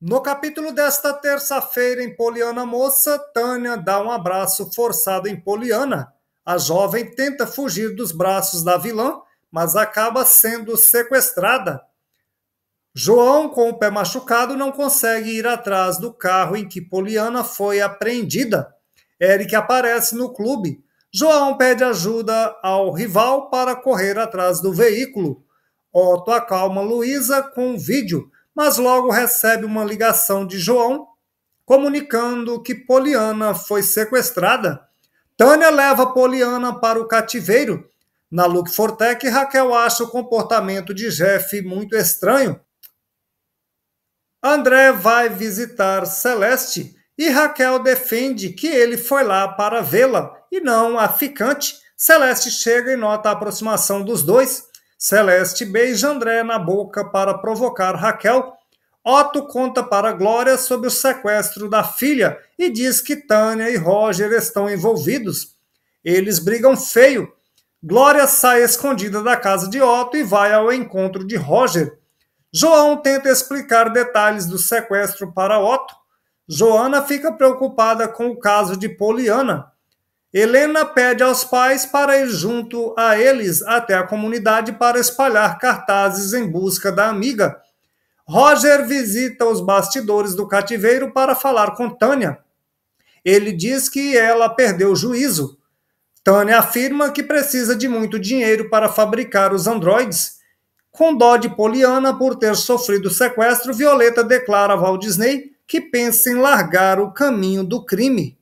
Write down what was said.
No capítulo desta terça-feira em Poliana Moça, Tânia dá um abraço forçado em Poliana. A jovem tenta fugir dos braços da vilã, mas acaba sendo sequestrada. João, com o pé machucado, não consegue ir atrás do carro em que Poliana foi apreendida. Eric aparece no clube. João pede ajuda ao rival para correr atrás do veículo. Otto acalma Luísa com um vídeo mas logo recebe uma ligação de João comunicando que Poliana foi sequestrada. Tânia leva Poliana para o cativeiro. Na Luke Fortec, Raquel acha o comportamento de Jeff muito estranho. André vai visitar Celeste e Raquel defende que ele foi lá para vê-la e não a ficante. Celeste chega e nota a aproximação dos dois. Celeste beija André na boca para provocar Raquel. Otto conta para Glória sobre o sequestro da filha e diz que Tânia e Roger estão envolvidos. Eles brigam feio. Glória sai escondida da casa de Otto e vai ao encontro de Roger. João tenta explicar detalhes do sequestro para Otto. Joana fica preocupada com o caso de Poliana. Helena pede aos pais para ir junto a eles até a comunidade para espalhar cartazes em busca da amiga. Roger visita os bastidores do cativeiro para falar com Tânia. Ele diz que ela perdeu o juízo. Tânia afirma que precisa de muito dinheiro para fabricar os androides. Com dó de Poliana por ter sofrido sequestro, Violeta declara a Walt Disney que pensa em largar o caminho do crime.